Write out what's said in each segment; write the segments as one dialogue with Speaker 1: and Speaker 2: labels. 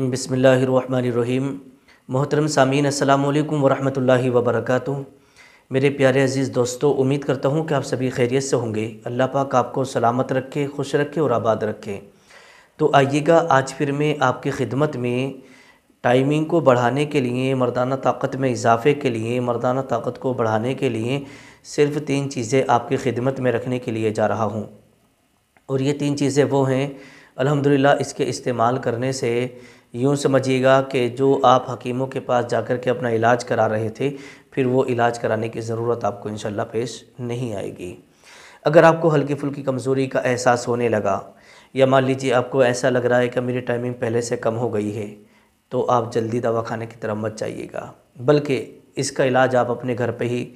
Speaker 1: बसमीम मोहतरम सामीन अल्लाम वरहमल वबरक मेरे प्यारे अज़ीज़ दोस्तों उम्मीद करता हूँ कि आप सभी खैरियत से होंगे अल्लाह पाक आपको सलामत रखे खुश रखे और आबाद रखे तो आइएगा आज फिर मैं आपकी खिदमत में टाइमिंग को बढ़ाने के लिए मर्दाना ताकत में इजाफ़े के लिए मर्दाना ताकत को बढ़ाने के लिए सिर्फ़ तीन चीज़ें आपकी खिदमत में रखने के लिए जा रहा हूँ और ये तीन चीज़ें वो हैं अल्हम्दुलिल्लाह इसके इस्तेमाल करने से यूँ समझिएगा कि जो आप हकीमों के पास जाकर के अपना इलाज करा रहे थे फिर वो इलाज कराने की ज़रूरत आपको इन पेश नहीं आएगी अगर आपको हल्की फुल्की कमज़ोरी का एहसास होने लगा या मान लीजिए आपको ऐसा लग रहा है कि मेरी टाइमिंग पहले से कम हो गई है तो आप जल्दी दवा खाने की तरफ मत जाइएगा बल्कि इसका इलाज आप अपने घर पर ही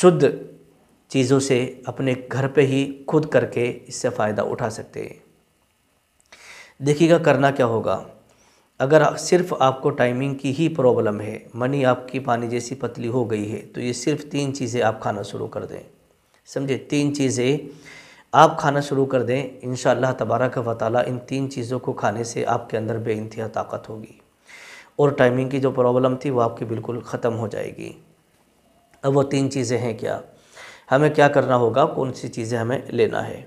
Speaker 1: शुद्ध चीज़ों से अपने घर पर ही खुद करके इससे फ़ायदा उठा सकते हैं देखिएगा करना क्या होगा अगर सिर्फ आपको टाइमिंग की ही प्रॉब्लम है मनी आपकी पानी जैसी पतली हो गई है तो ये सिर्फ तीन चीज़ें आप खाना शुरू कर दें समझे तीन चीज़ें आप खाना शुरू कर दें इन शाह तबारा का वाली इन तीन चीज़ों को खाने से आपके अंदर बे ताकत होगी और टाइमिंग की जो प्रॉब्लम थी वो आपकी बिल्कुल ख़त्म हो जाएगी अब वो तीन चीज़ें हैं क्या हमें क्या करना होगा कौन सी चीज़ें हमें लेना है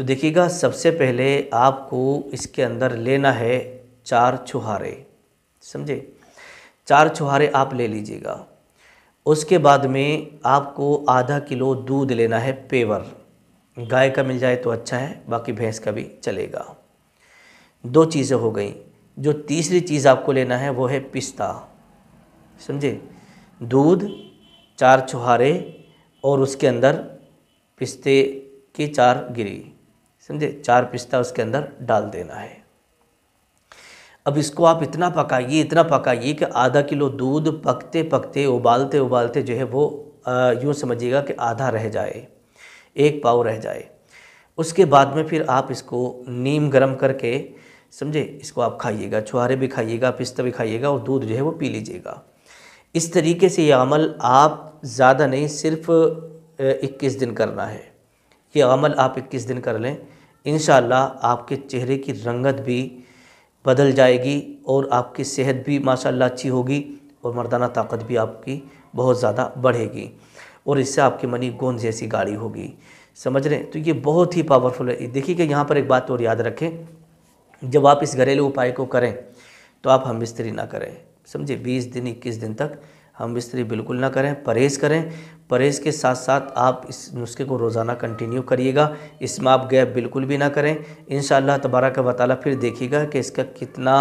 Speaker 1: तो देखिएगा सबसे पहले आपको इसके अंदर लेना है चार छुहारे समझे चार छुहारे आप ले लीजिएगा उसके बाद में आपको आधा किलो दूध लेना है पेवर गाय का मिल जाए तो अच्छा है बाकी भैंस का भी चलेगा दो चीज़ें हो गई जो तीसरी चीज़ आपको लेना है वो है पिस्ता समझे दूध चार छुहारे और उसके अंदर पिस्ते के चार गिरी समझे चार पिस्ता उसके अंदर डाल देना है अब इसको आप इतना पकाइए इतना पकाइए कि आधा किलो दूध पकते पकते उबालते उबालते जो है वो यूँ समझिएगा कि आधा रह जाए एक पाव रह जाए उसके बाद में फिर आप इसको नीम गरम करके समझे इसको आप खाइएगा छुहारे भी खाइएगा पिस्ता भी खाइएगा और दूध जो है वो पी लीजिएगा इस तरीके से ये अमल आप ज़्यादा नहीं सिर्फ़ इक्कीस दिन करना है ये अमल आप इक्कीस दिन कर लें इन आपके चेहरे की रंगत भी बदल जाएगी और आपकी सेहत भी माशाल्लाह अच्छी होगी और मर्दाना ताकत भी आपकी बहुत ज़्यादा बढ़ेगी और इससे आपकी मनी गोंद जैसी गाड़ी होगी समझ रहे हैं तो ये बहुत ही पावरफुल है देखिए कि यहाँ पर एक बात और याद रखें जब आप इस घरेलू उपाय को करें तो आप हम मिस्त्री ना करें समझे बीस दिन इक्कीस दिन तक हम बिस्तरी बिल्कुल ना करें परहेज़ करें परहेज़ के साथ साथ आप इस नुस्खे को रोज़ाना कंटिन्यू करिएगा इसमें आप गैप बिल्कुल भी ना करें इन का बताला फिर देखिएगा कि इसका कितना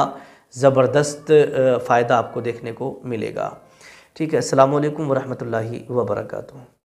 Speaker 1: ज़बरदस्त फ़ायदा आपको देखने को मिलेगा ठीक है अल्लाम वरहमल वर्का